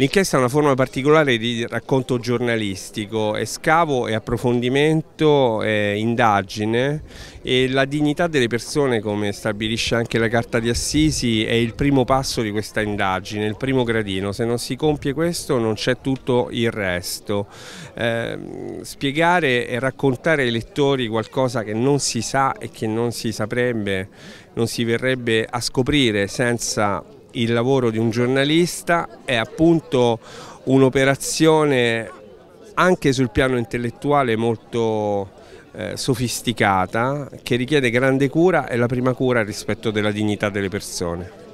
L'inchiesta è una forma particolare di racconto giornalistico, è scavo, è approfondimento, è indagine e la dignità delle persone, come stabilisce anche la Carta di Assisi, è il primo passo di questa indagine, il primo gradino. Se non si compie questo non c'è tutto il resto. Eh, spiegare e raccontare ai lettori qualcosa che non si sa e che non si saprebbe, non si verrebbe a scoprire senza il lavoro di un giornalista è appunto un'operazione anche sul piano intellettuale molto eh, sofisticata che richiede grande cura e la prima cura rispetto della dignità delle persone.